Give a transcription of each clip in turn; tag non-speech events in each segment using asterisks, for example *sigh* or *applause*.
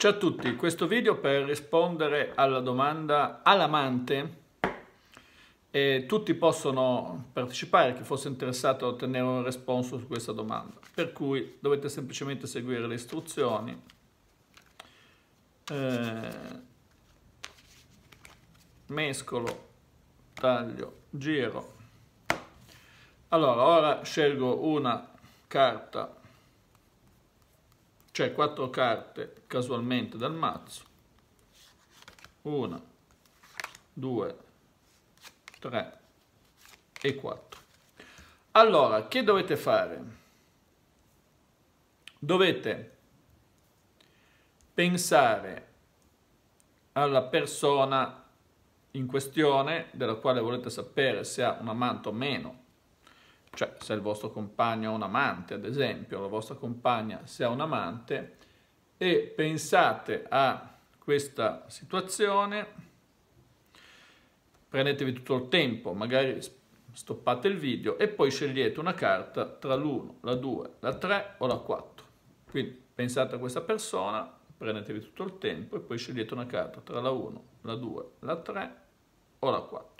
Ciao a tutti, questo video per rispondere alla domanda all'amante. E tutti possono partecipare, chi fosse interessato a ottenere un responso su questa domanda. Per cui dovete semplicemente seguire le istruzioni. Eh, mescolo, taglio, giro. Allora, ora scelgo una carta cioè quattro carte casualmente dal mazzo. Una, due, tre e quattro. Allora, che dovete fare? Dovete pensare alla persona in questione, della quale volete sapere se ha un amante o meno, cioè, se il vostro compagno ha un amante, ad esempio, la vostra compagna se ha un amante, e pensate a questa situazione, prendetevi tutto il tempo, magari stoppate il video e poi scegliete una carta tra l'1, la 2, la 3 o la 4. Quindi pensate a questa persona, prendetevi tutto il tempo e poi scegliete una carta tra la 1, la 2, la 3 o la 4.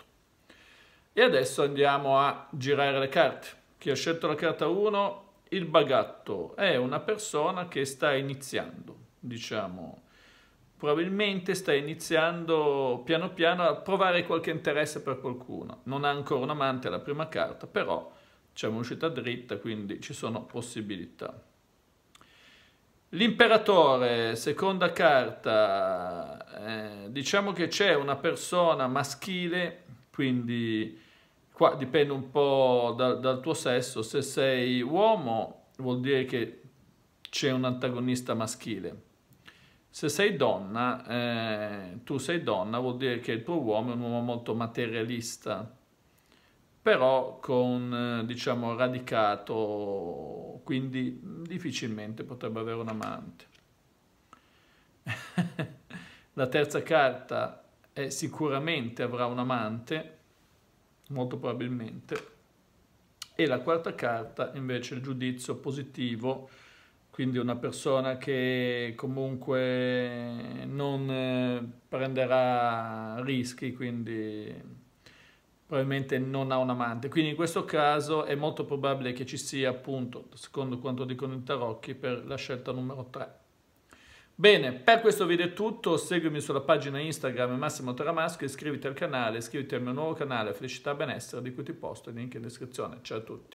E adesso andiamo a girare le carte. Chi ha scelto la carta 1? Il bagatto è una persona che sta iniziando, diciamo, probabilmente sta iniziando piano piano a provare qualche interesse per qualcuno. Non ha ancora un amante alla prima carta, però c'è un'uscita dritta, quindi ci sono possibilità. L'imperatore, seconda carta, eh, diciamo che c'è una persona maschile, quindi Qua dipende un po' dal, dal tuo sesso, se sei uomo vuol dire che c'è un antagonista maschile. Se sei donna, eh, tu sei donna, vuol dire che il tuo uomo è un uomo molto materialista, però con, eh, diciamo, radicato, quindi difficilmente potrebbe avere un amante. *laughs* La terza carta è sicuramente avrà un amante, molto probabilmente. E la quarta carta invece il giudizio positivo, quindi una persona che comunque non eh, prenderà rischi, quindi probabilmente non ha un amante. Quindi in questo caso è molto probabile che ci sia appunto, secondo quanto dicono i tarocchi, per la scelta numero 3. Bene, per questo video è tutto, seguimi sulla pagina Instagram Massimo Taramasco, iscriviti al canale, iscriviti al mio nuovo canale Felicità Benessere di cui ti posto il link in descrizione. Ciao a tutti!